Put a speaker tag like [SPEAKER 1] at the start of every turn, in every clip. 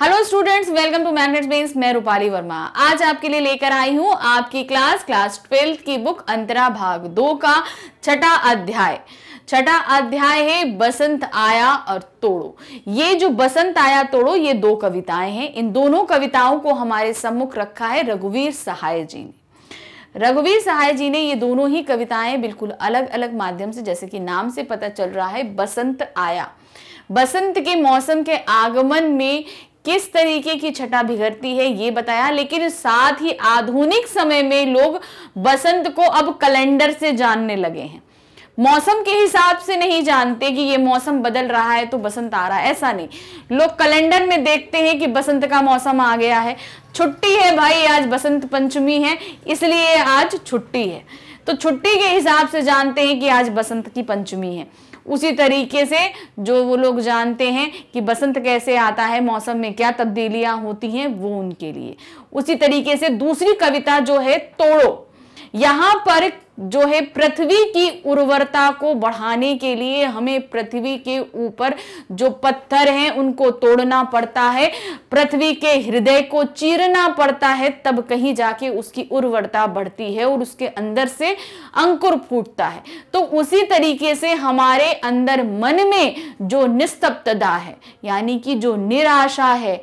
[SPEAKER 1] hello students welcome to manage bens मैं रूपाली वर्मा आज आपके लिए लेकर आई हूँ आपकी क्लास क्लास ट्वेल्थ की बुक अंतरा भाग दो का छठा अध्याय छठा अध्याय है बसंत आया और तोड़ो ये जो बसंत आया तोड़ो ये दो कविताएं हैं इन दोनों कविताओं को हमारे सम्मुख रखा है रघुवीर सहाय जी ने रघुवीर सहाय जी ने ये दोनों ही कविताएं बिल्कुल अलग अलग माध्यम से जैसे कि नाम से पता चल रहा है बसंत आया बसंत के मौसम के आगमन में किस तरीके की छटा बिगड़ती है ये बताया लेकिन साथ ही आधुनिक समय में लोग बसंत को अब कैलेंडर से जानने लगे हैं मौसम के हिसाब से नहीं जानते कि ये मौसम बदल रहा है तो बसंत आ रहा है ऐसा नहीं लोग कैलेंडर में देखते हैं कि बसंत का मौसम आ गया है छुट्टी है भाई आज बसंत पंचमी है इसलिए आज छुट्टी है तो छुट्टी के हिसाब से जानते हैं कि आज बसंत की पंचमी है उसी तरीके से जो वो लोग जानते हैं कि बसंत कैसे आता है मौसम में क्या तब्दीलियां होती हैं वो उनके लिए उसी तरीके से दूसरी कविता जो है तोड़ो यहां पर जो है पृथ्वी की उर्वरता को बढ़ाने के लिए हमें पृथ्वी के ऊपर जो पत्थर हैं उनको तोड़ना पड़ता है पृथ्वी के हृदय को चीरना पड़ता है तब कहीं जाके उसकी उर्वरता बढ़ती है और उसके अंदर से अंकुर फूटता है तो उसी तरीके से हमारे अंदर मन में जो निस्तप्तता है यानी कि जो निराशा है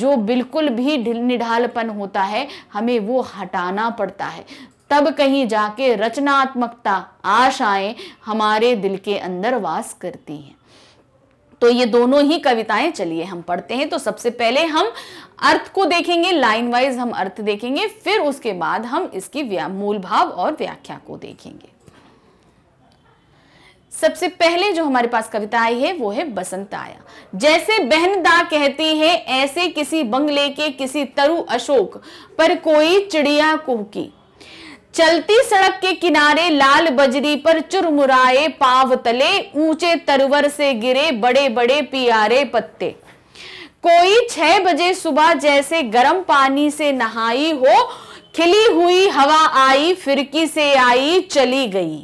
[SPEAKER 1] जो बिल्कुल भी निढालपन होता है हमें वो हटाना पड़ता है तब कहीं जाके रचनात्मकता आशाएं हमारे दिल के अंदर वास करती हैं तो ये दोनों ही कविताएं चलिए हम पढ़ते हैं तो सबसे पहले हम अर्थ को देखेंगे लाइन वाइज हम अर्थ देखेंगे फिर उसके बाद हम इसकी मूल भाव और व्याख्या को देखेंगे सबसे पहले जो हमारे पास कविता आई है वो है बसंत आया जैसे बहनदा कहती है ऐसे किसी बंगले के किसी तरु अशोक पर कोई चिड़िया कुहकी चलती सड़क के किनारे लाल बजरी पर चुरमुराए पाव तले ऊंचे तरवर से गिरे बड़े बड़े पियारे पत्ते कोई छह बजे सुबह जैसे गर्म पानी से नहाई हो खिली हुई हवा आई फिरकी से आई चली गई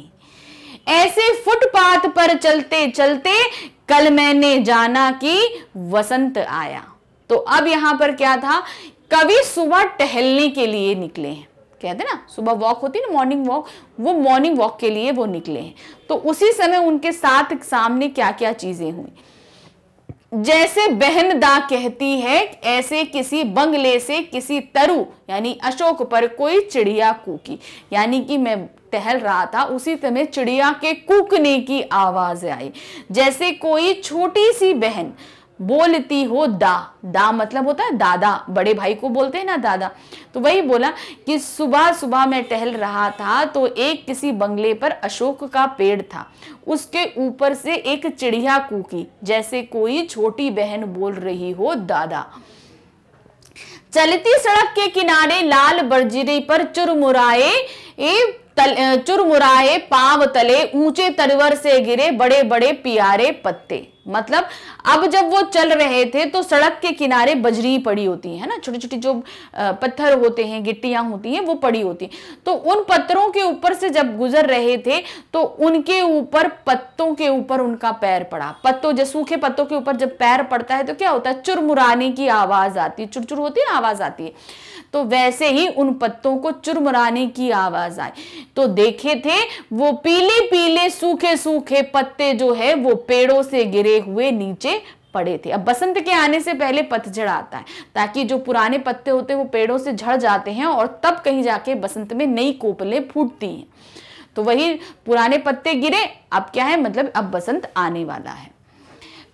[SPEAKER 1] ऐसे फुटपाथ पर चलते चलते कल मैंने जाना कि वसंत आया तो अब यहां पर क्या था कवि सुबह टहलने के लिए निकले हैं कहते ना सुबह वॉक होती है ना मॉर्निंग वॉक वो मॉर्निंग वॉक के लिए वो निकले हैं तो उसी समय उनके साथ सामने क्या क्या चीजें हुई जैसे बहन दा कहती है ऐसे किसी बंगले से किसी तरु यानी अशोक पर कोई चिड़िया कूकी यानी कि मैं टहल रहा था उसी समय चिड़िया के कूकने की आवाज आई जैसे कोई छोटी सी बहन बोलती हो दा दा मतलब होता है दादा बड़े भाई को बोलते हैं ना दादा तो वही बोला कि सुबह सुबह मैं टहल रहा था तो एक किसी बंगले पर अशोक का पेड़ था उसके ऊपर से एक चिड़िया कूकी जैसे कोई छोटी बहन बोल रही हो दादा चलती सड़क के किनारे लाल बर्जरी पर चुरमुराए चुरमुराए पाव तले ऊंचे तरवर से गिरे बड़े बड़े पियारे पत्ते मतलब अब जब वो चल रहे थे तो सड़क के किनारे बजरी पड़ी होती है ना छोटी छोटी जो पत्थर होते हैं गिट्टियां होती हैं वो पड़ी होती हैं तो उन पत्थरों के ऊपर से जब गुजर रहे थे तो उनके ऊपर पत्तों के ऊपर उनका पैर पड़ा पत्तों जब सूखे पत्तों के ऊपर जब पैर पड़ता है तो क्या होता है चुरमुराने की आवाज आती है चुरचुर होती है आवाज आती है तो वैसे ही उन पत्तों को चुरमुराने की आवाज आई तो देखे थे वो पीले पीले सूखे सूखे पत्ते जो है वो पेड़ों से गिरे हुए नीचे पड़े थे अब बसंत के आने से पहले पतझड़ आता है ताकि जो पुराने पत्ते होते हैं वो पेड़ों से झड़ जाते हैं और तब कहीं जाके बसंत में नई कोपलें फूटती हैं तो वही पुराने पत्ते गिरे अब क्या है मतलब अब बसंत आने वाला है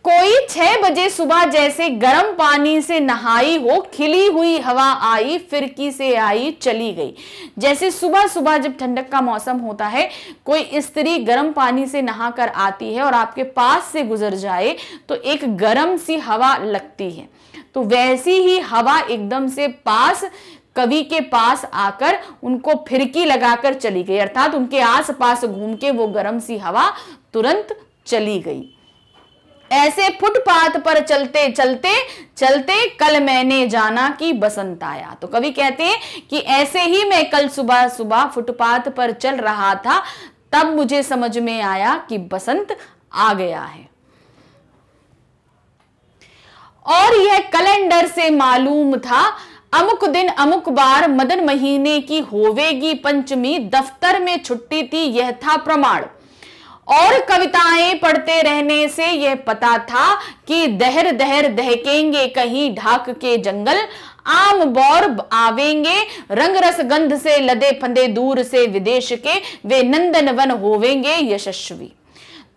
[SPEAKER 1] कोई छह बजे सुबह जैसे गर्म पानी से नहाई हो खिली हुई हवा आई फिरकी से आई चली गई जैसे सुबह सुबह जब ठंडक का मौसम होता है कोई स्त्री गर्म पानी से नहा कर आती है और आपके पास से गुजर जाए तो एक गर्म सी हवा लगती है तो वैसी ही हवा एकदम से पास कवि के पास आकर उनको फिरकी लगाकर चली गई अर्थात उनके आस पास घूम के वो गर्म सी हवा तुरंत चली गई ऐसे फुटपाथ पर चलते चलते चलते कल मैंने जाना कि बसंत आया तो कवि कहते हैं कि ऐसे ही मैं कल सुबह सुबह फुटपाथ पर चल रहा था तब मुझे समझ में आया कि बसंत आ गया है और यह कैलेंडर से मालूम था अमुक दिन अमुक बार मदन महीने की होवेगी पंचमी दफ्तर में छुट्टी थी यह था प्रमाण और कविताएं पढ़ते रहने से यह पता था कि दहर दहर दहकेंगे कहीं ढाक के जंगल आम बौर आवेंगे रंग रस गंध से लदे फंदे दूर से विदेश के वे नंदन वन होवेंगे यशस्वी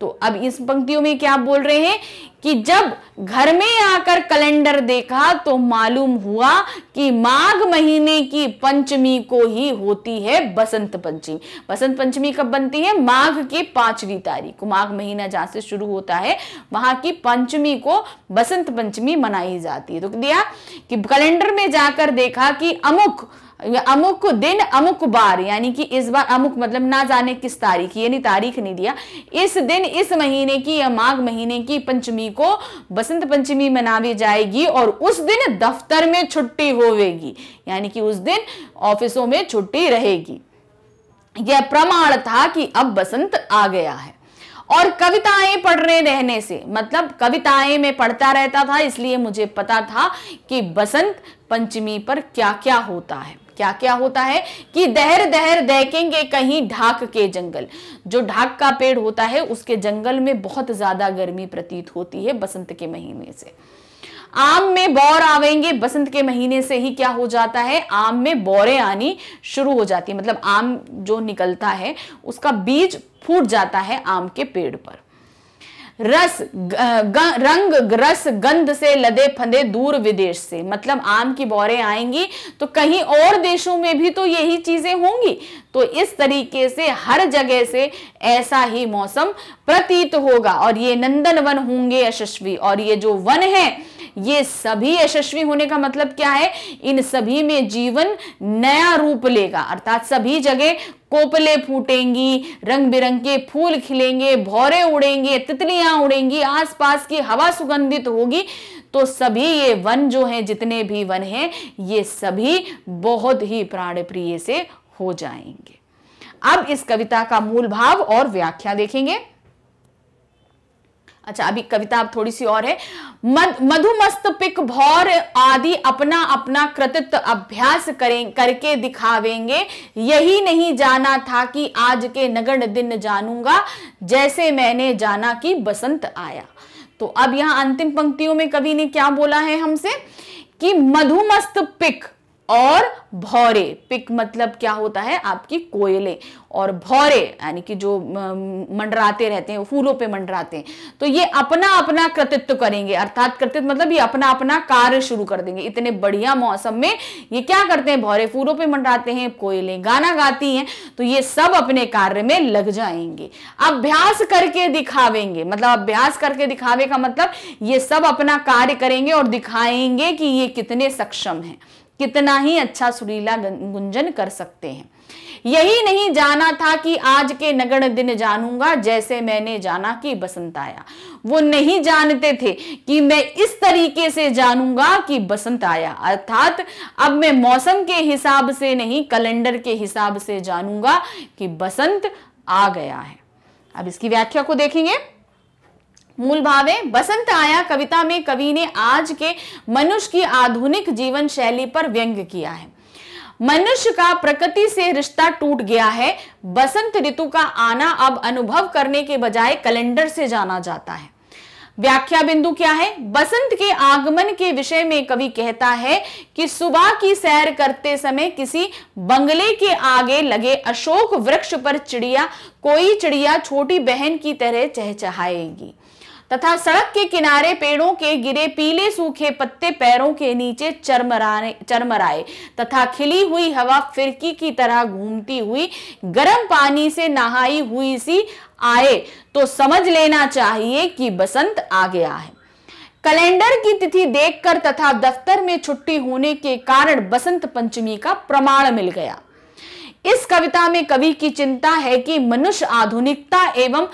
[SPEAKER 1] तो अब इस पंक्तियों में क्या बोल रहे हैं कि जब घर में आकर कैलेंडर देखा तो मालूम हुआ कि माघ महीने की पंचमी को ही होती है बसंत पंचमी बसंत पंचमी कब बनती है माघ की पांचवी तारीख को माघ महीना जहां से शुरू होता है वहां की पंचमी को बसंत पंचमी मनाई जाती है तो दिया कि कैलेंडर में जाकर देखा कि अमुक अमुक दिन अमुक बार यानी कि इस बार अमुक मतलब ना जाने किस तारीख यानी तारीख नहीं दिया इस दिन इस महीने की या माघ महीने की पंचमी को बसंत पंचमी मनावी जाएगी और उस दिन दफ्तर में छुट्टी होवेगी यानी कि उस दिन ऑफिसों में छुट्टी रहेगी यह प्रमाण था कि अब बसंत आ गया है और कविताएं पढ़ने रहने से मतलब कविताएं में पढ़ता रहता था इसलिए मुझे पता था कि बसंत पंचमी पर क्या क्या होता है क्या क्या होता है कि दहर दहर देखेंगे कहीं ढाक के जंगल जो ढाक का पेड़ होता है उसके जंगल में बहुत ज्यादा गर्मी प्रतीत होती है बसंत के महीने से आम में बौर आवेंगे बसंत के महीने से ही क्या हो जाता है आम में बौरे आनी शुरू हो जाती है मतलब आम जो निकलता है उसका बीज फूट जाता है आम के पेड़ पर रस ग, रंग रस गंध से लदे फंदे दूर विदेश से मतलब आम की बोरे आएंगी तो कहीं और देशों में भी तो यही चीजें होंगी तो इस तरीके से हर जगह से ऐसा ही मौसम प्रतीत होगा और ये नंदन वन होंगे यशस्वी और ये जो वन है ये सभी यशस्वी होने का मतलब क्या है इन सभी में जीवन नया रूप लेगा अर्थात सभी जगह कोपले फूटेंगी रंग बिरंगे फूल खिलेंगे भौरे उड़ेंगे तितलियां उड़ेंगी आसपास की हवा सुगंधित होगी तो सभी ये वन जो हैं जितने भी वन हैं ये सभी बहुत ही प्राण प्रिय से हो जाएंगे अब इस कविता का मूल भाव और व्याख्या देखेंगे अच्छा अभी कविता अब थोड़ी सी और है मद, मधुमस्त पिक भौर आदि अपना अपना कृतित्व अभ्यास करें करके दिखावेंगे यही नहीं जाना था कि आज के नगण दिन जानूंगा जैसे मैंने जाना कि बसंत आया तो अब यहां अंतिम पंक्तियों में कवि ने क्या बोला है हमसे कि मधुमस्त पिक और भौरे पिक मतलब क्या होता है आपकी कोयले और भौरे यानी कि जो मंडराते रहते हैं फूलों पे मंडराते हैं तो ये अपना अपना कृतित्व करेंगे अर्थात कृतित्व मतलब ये अपना अपना कार्य शुरू कर देंगे इतने बढ़िया मौसम में ये क्या करते हैं भौरे फूलों पे मंडराते हैं कोयले गाना गाती हैं तो ये सब अपने कार्य में लग जाएंगे अभ्यास करके दिखावेंगे मतलब अभ्यास करके दिखावे का मतलब ये सब अपना कार्य करेंगे और दिखाएंगे कि ये कितने सक्षम है कितना ही अच्छा सुरीला गुंजन कर सकते हैं यही नहीं जाना था कि आज के नगण दिन जानूंगा जैसे मैंने जाना कि बसंत आया वो नहीं जानते थे कि मैं इस तरीके से जानूंगा कि बसंत आया अर्थात अब मैं मौसम के हिसाब से नहीं कैलेंडर के हिसाब से जानूंगा कि बसंत आ गया है अब इसकी व्याख्या को देखेंगे मूल भाव है बसंत आया कविता में कवि ने आज के मनुष्य की आधुनिक जीवन शैली पर व्यंग किया है मनुष्य का प्रकृति से रिश्ता टूट गया है बसंत ऋतु का आना अब अनुभव करने के बजाय कैलेंडर से जाना जाता है व्याख्या बिंदु क्या है बसंत के आगमन के विषय में कवि कहता है कि सुबह की सैर करते समय किसी बंगले के आगे लगे अशोक वृक्ष पर चिड़िया कोई चिड़िया छोटी बहन की तरह चहचहाएगी तथा सड़क के किनारे पेड़ों के गिरे पीले सूखे पत्ते पैरों के नीचे चरमराने चरमराए तथा खिली हुई हवा फिरकी की तरह घूमती हुई गर्म पानी से नहाई हुई सी आए तो समझ लेना चाहिए कि बसंत आ गया है कैलेंडर की तिथि देखकर तथा दफ्तर में छुट्टी होने के कारण बसंत पंचमी का प्रमाण मिल गया इस कविता में कवि की चिंता है कि मनुष्य आधुनिकता एवं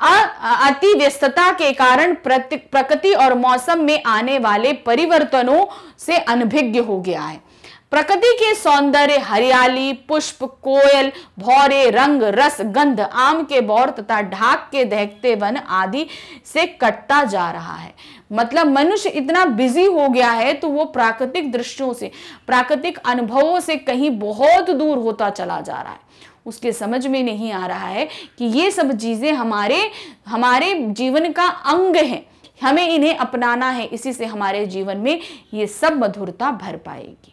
[SPEAKER 1] अति व्यस्तता के कारण प्रकृति और मौसम में आने वाले परिवर्तनों से अनभिज्ञ हो गया है प्रकृति के सौंदर्य हरियाली पुष्प कोयल भौरे रंग रस गंध आम के बौर तथा ढाक के दहकते वन आदि से कटता जा रहा है मतलब मनुष्य इतना बिजी हो गया है तो वो प्राकृतिक दृश्यों से प्राकृतिक अनुभवों से कहीं बहुत दूर होता चला जा रहा है उसके समझ में नहीं आ रहा है कि ये सब चीज़ें हमारे हमारे जीवन का अंग है हमें इन्हें अपनाना है इसी से हमारे जीवन में ये सब मधुरता भर पाएगी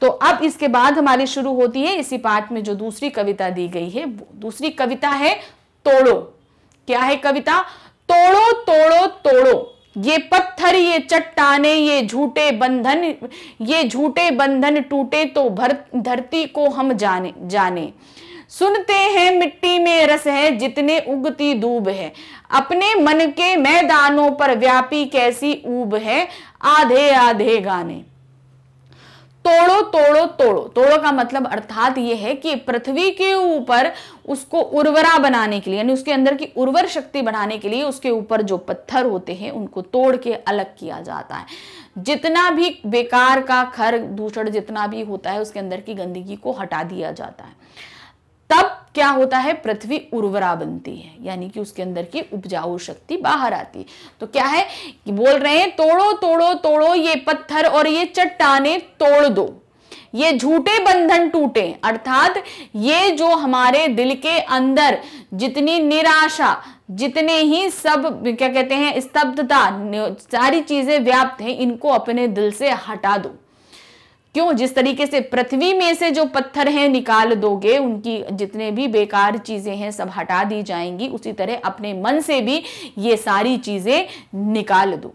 [SPEAKER 1] तो अब इसके बाद हमारी शुरू होती है इसी पाठ में जो दूसरी कविता दी गई है दूसरी कविता है तोड़ो क्या है कविता तोड़ो तोड़ो तोड़ो ये पत्थर ये चट्टाने ये झूठे बंधन ये झूठे बंधन टूटे तो भर धरती को हम जाने जाने सुनते हैं मिट्टी में रस है जितने उगती दूब है अपने मन के मैदानों पर व्यापी कैसी ऊब है आधे आधे गाने तोड़ो तोड़ो तोड़ो तोड़ो का मतलब अर्थात यह है कि पृथ्वी के ऊपर उसको उर्वरा बनाने के लिए यानी उसके अंदर की उर्वर शक्ति बढ़ाने के लिए उसके ऊपर जो पत्थर होते हैं उनको तोड़ के अलग किया जाता है जितना भी बेकार का खर दूषण जितना भी होता है उसके अंदर की गंदगी को हटा दिया जाता है तब क्या होता है पृथ्वी उर्वरा बनती है यानी कि उसके अंदर की उपजाऊ शक्ति बाहर आती है तो क्या है कि बोल रहे हैं तोड़ो तोड़ो तोड़ो ये पत्थर और ये चट्टाने तोड़ दो ये झूठे बंधन टूटे अर्थात ये जो हमारे दिल के अंदर जितनी निराशा जितने ही सब क्या कहते हैं स्तब्धता सारी चीजें व्याप्त हैं इनको अपने दिल से हटा दो क्यों जिस तरीके से पृथ्वी में से जो पत्थर हैं निकाल दोगे उनकी जितने भी बेकार चीजें हैं सब हटा दी जाएंगी उसी तरह अपने मन से भी ये सारी चीजें निकाल दो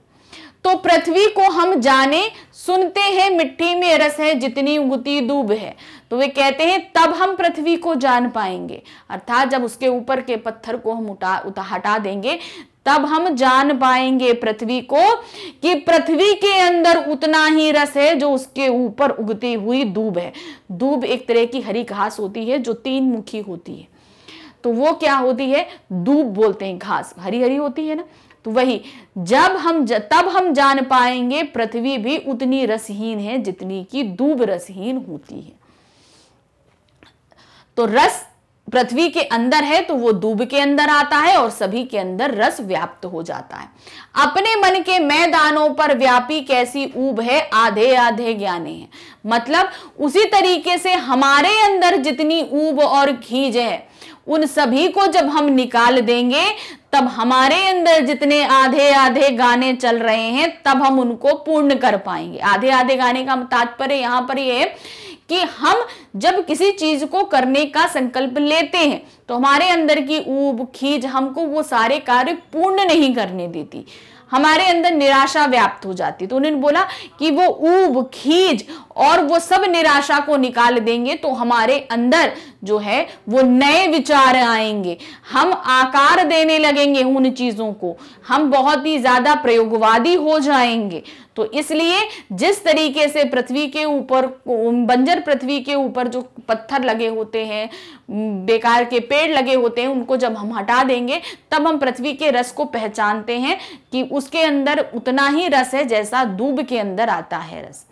[SPEAKER 1] तो पृथ्वी को हम जाने सुनते हैं मिट्टी में रस है जितनी उगती दूब है तो वे कहते हैं तब हम पृथ्वी को जान पाएंगे अर्थात जब उसके ऊपर के पत्थर को हम उठा उठा हटा देंगे तब हम जान पाएंगे पृथ्वी को कि पृथ्वी के अंदर उतना ही रस है जो उसके ऊपर उगती हुई दूब है दूब एक तरह की हरी घास होती है जो तीन मुखी होती है तो वो क्या होती है दूब बोलते हैं घास हरी हरी होती है ना तो वही जब हम ज, तब हम जान पाएंगे पृथ्वी भी उतनी रसहीन है जितनी की दूब रसहीन होती है तो रस पृथ्वी के अंदर है तो वो दूब के अंदर आता है और सभी के अंदर रस व्याप्त हो जाता है अपने मन के मैदानों पर व्यापी कैसी ऊब है आधे आधे ज्ञाने है मतलब उसी तरीके से हमारे अंदर जितनी ऊब और खीज है उन सभी को जब हम निकाल देंगे तब हमारे अंदर जितने आधे आधे गाने चल रहे हैं तब हम उनको पूर्ण कर पाएंगे आधे आधे गाने का तात्पर्य यहां पर ये यह कि हम जब किसी चीज को करने का संकल्प लेते हैं तो हमारे अंदर की ऊब खीज हमको वो सारे कार्य पूर्ण नहीं करने देती हमारे अंदर निराशा व्याप्त हो जाती तो उन्होंने बोला कि वो ऊब खीज और वो सब निराशा को निकाल देंगे तो हमारे अंदर जो है वो नए विचार आएंगे हम आकार देने लगेंगे उन चीज़ों को हम बहुत ही ज़्यादा प्रयोगवादी हो जाएंगे तो इसलिए जिस तरीके से पृथ्वी के ऊपर बंजर पृथ्वी के ऊपर जो पत्थर लगे होते हैं बेकार के पेड़ लगे होते हैं उनको जब हम हटा देंगे तब हम पृथ्वी के रस को पहचानते हैं कि उसके अंदर उतना ही रस है जैसा दूब के अंदर आता है रस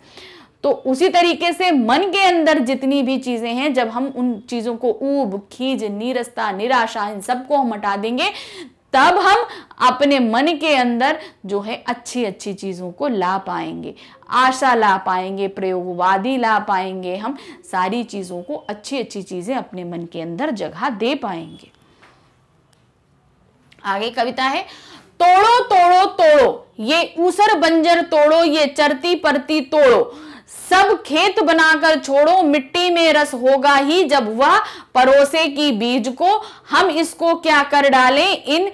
[SPEAKER 1] तो उसी तरीके से मन के अंदर जितनी भी चीजें हैं जब हम उन चीजों को ऊब खीज नीरसता निराशा इन सबको हम हटा देंगे तब हम अपने मन के अंदर जो है अच्छी अच्छी चीज़ों को ला पाएंगे आशा ला पाएंगे प्रयोगवादी ला पाएंगे हम सारी चीज़ों को अच्छी अच्छी चीज़ें अपने मन के अंदर जगह दे पाएंगे आगे कविता है तोड़ो तोड़ो तोड़ो ये ऊसर बंजर तोड़ो ये चरती परती तोड़ो सब खेत बनाकर छोड़ो मिट्टी में रस होगा ही जब वह परोसे की बीज को हम इसको क्या कर डालें इन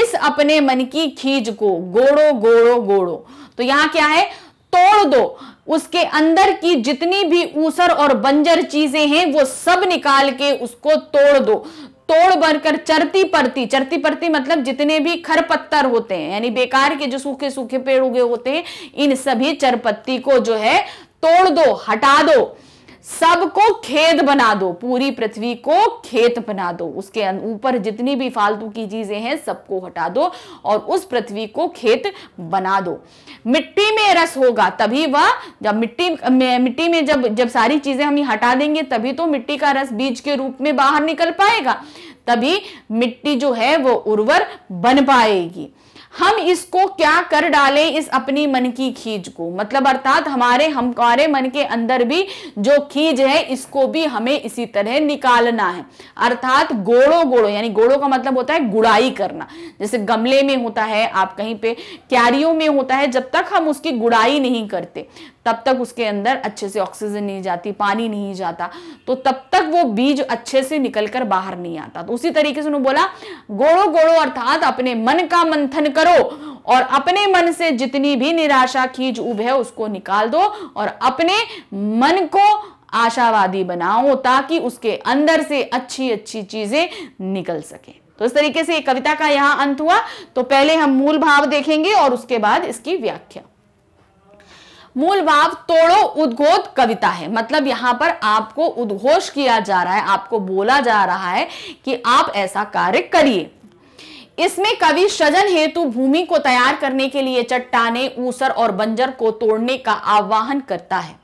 [SPEAKER 1] इस अपने मन की खीज को गोड़ो गोड़ो गोड़ो तो यहाँ क्या है तोड़ दो उसके अंदर की जितनी भी ऊसर और बंजर चीजें हैं वो सब निकाल के उसको तोड़ दो तोड़ बनकर चरती परती चरती परती मतलब जितने भी खरपत्तर होते हैं यानी बेकार के जो सूखे सूखे पेड़ उगे होते हैं इन सभी चरपत्ती को जो है तोड़ दो हटा दो सबको खेत बना दो पूरी पृथ्वी को खेत बना दो उसके ऊपर जितनी भी फालतू की चीजें हैं सबको हटा दो और उस पृथ्वी को खेत बना दो मिट्टी में रस होगा तभी वह जब मिट्टी मिट्टी में जब जब सारी चीजें हम हटा देंगे तभी तो मिट्टी का रस बीज के रूप में बाहर निकल पाएगा तभी मिट्टी जो है वो उर्वर बन पाएगी हम इसको क्या कर डाले इस अपनी मन की खींच को मतलब अर्थात हमारे हमारे मन के अंदर भी जो खींच है इसको भी हमें इसी तरह निकालना है अर्थात गोड़ो गोड़ो यानी गोड़ो का मतलब होता है गुड़ाई करना जैसे गमले में होता है आप कहीं पे क्यारियों में होता है जब तक हम उसकी गुड़ाई नहीं करते तब तक उसके अंदर अच्छे से ऑक्सीजन नहीं जाती पानी नहीं जाता तो तब तक वो बीज अच्छे से निकलकर बाहर नहीं आता तो उसी तरीके से उन्होंने बोला गोड़ो गोड़ो अर्थात अपने मन का मंथन करो और अपने मन से जितनी भी निराशा खींच उभ है उसको निकाल दो और अपने मन को आशावादी बनाओ ताकि उसके अंदर से अच्छी अच्छी चीजें निकल सके तो इस तरीके से कविता का यहां अंत हुआ तो पहले हम मूल भाव देखेंगे और उसके बाद इसकी व्याख्या मूल भाव तोड़ो उद्घोष कविता है मतलब यहां पर आपको उद्घोष किया जा रहा है आपको बोला जा रहा है कि आप ऐसा कार्य करिए इसमें कवि सृजन हेतु भूमि को तैयार करने के लिए चट्टाने ऊसर और बंजर को तोड़ने का आह्वान करता है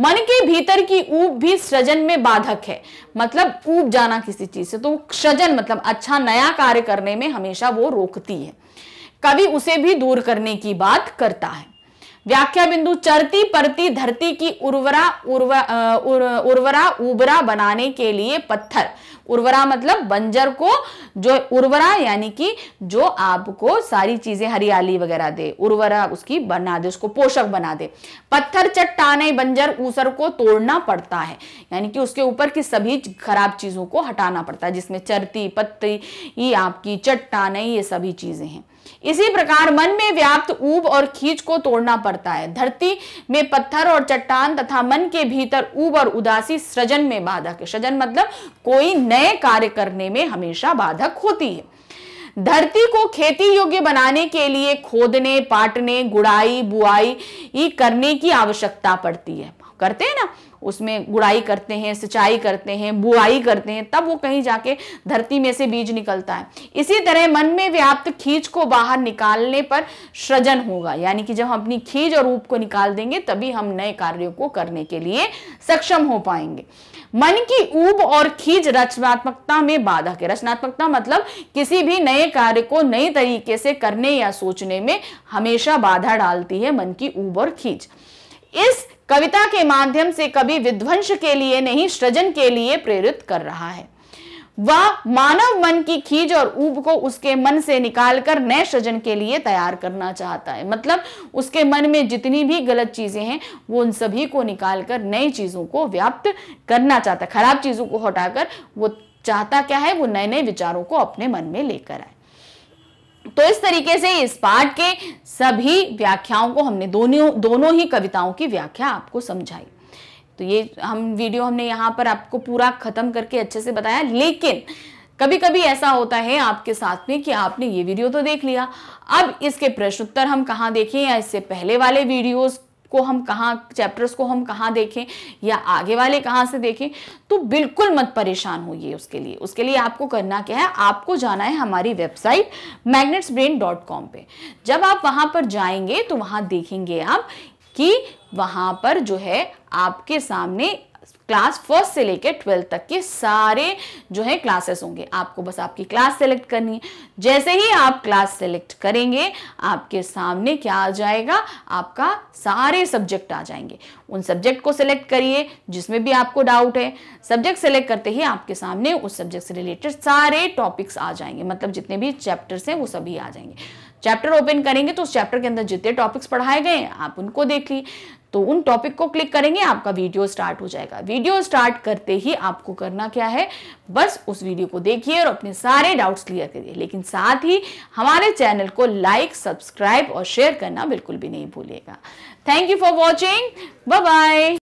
[SPEAKER 1] मन के भीतर की ऊब भी सृजन में बाधक है मतलब ऊब जाना किसी चीज से तो सृजन मतलब अच्छा नया कार्य करने में हमेशा वो रोकती है कवि उसे भी दूर करने की बात करता है व्याख्या बिंदु चरती परती धरती की उर्वरा उर्वरा उबरा बनाने के लिए पत्थर उर्वरा मतलब बंजर को जो उर्वरा यानी कि जो आपको सारी चीजें हरियाली वगैरह दे उर्वरा उसकी बना दे उसको पोषक बना दे पत्थर चट्टाने बंजर ऊसर को तोड़ना पड़ता है यानी कि उसके ऊपर की सभी खराब चीजों को हटाना पड़ता है जिसमें चरती पत्ती ये आपकी चट्टाने ये सभी चीजें हैं इसी प्रकार मन में व्याप्त ऊब और खींच को तोड़ना पड़ता है धरती में पत्थर और चट्टान तथा मन के भीतर ऊब और उदासी सृजन में बाधक है सृजन मतलब कोई नए कार्य करने में हमेशा बाधक होती है धरती को खेती योग्य बनाने के लिए खोदने पाटने गुड़ाई बुआई करने की आवश्यकता पड़ती है करते हैं ना उसमें गुड़ाई करते हैं सिंचाई करते हैं बुआई करते हैं तब वो कहीं जाके धरती में से बीज निकलता है इसी तरह मन में व्याप्त खींच को बाहर निकालने पर सृजन होगा यानी कि जब हम अपनी खींच और रूप को निकाल देंगे तभी हम नए कार्यों को करने के लिए सक्षम हो पाएंगे मन की ऊब और खींच रचनात्मकता में बाधक है रचनात्मकता मतलब किसी भी नए कार्य को नए तरीके से करने या सोचने में हमेशा बाधा डालती है मन की ऊब और खींच इस कविता के माध्यम से कभी विध्वंस के लिए नहीं सृजन के लिए प्रेरित कर रहा है वह मानव मन की खीज और ऊब को उसके मन से निकालकर नए सृजन के लिए तैयार करना चाहता है मतलब उसके मन में जितनी भी गलत चीजें हैं वो उन सभी को निकालकर नई चीजों को व्याप्त करना चाहता है खराब चीजों को हटाकर वो चाहता क्या है वो नए नए विचारों को अपने मन में लेकर आए तो इस तरीके से इस पाठ के सभी व्याख्याओं को हमने दोनों दोनों ही कविताओं की व्याख्या आपको समझाई तो ये हम वीडियो हमने यहाँ पर आपको पूरा खत्म करके अच्छे से बताया लेकिन कभी कभी ऐसा होता है आपके साथ में कि आपने ये वीडियो तो देख लिया अब इसके प्रश्नोत्तर हम कहाँ देखें या इससे पहले वाले वीडियोस को हम कहाँ चैप्टर्स को हम कहाँ देखें या आगे वाले कहाँ से देखें तो बिल्कुल मत परेशान होइए उसके लिए उसके लिए आपको करना क्या है आपको जाना है हमारी website magnets brain dot com पर जब आप वहाँ पर जाएंगे तो वहाँ देखेंगे आप कि वहाँ पर जो है आपके सामने क्लास फर्स्ट से लेकर ट्वेल्थ तक के सारे जो है क्लासेस होंगे आपको बस आपकी क्लास सेलेक्ट करनी है जैसे ही आप क्लास सेलेक्ट करेंगे आपके सामने क्या आ जाएगा आपका सारे सब्जेक्ट आ जाएंगे उन सब्जेक्ट को सिलेक्ट करिए जिसमें भी आपको डाउट है सब्जेक्ट सेलेक्ट करते ही आपके सामने उस सब्जेक्ट से रिलेटेड सारे टॉपिक्स आ जाएंगे मतलब जितने भी चैप्टर्स हैं वो सभी आ जाएंगे चैप्टर ओपन करेंगे तो उस चैप्टर के अंदर जितने टॉपिक्स पढ़ाए गए आप उनको देख ली तो उन टॉपिक को क्लिक करेंगे आपका वीडियो स्टार्ट हो जाएगा वीडियो स्टार्ट करते ही आपको करना क्या है बस उस वीडियो को देखिए और अपने सारे डाउट्स क्लियर करिए लेकिन साथ ही हमारे चैनल को लाइक सब्सक्राइब और शेयर करना बिल्कुल भी नहीं भूलिएगा thank you for watching bye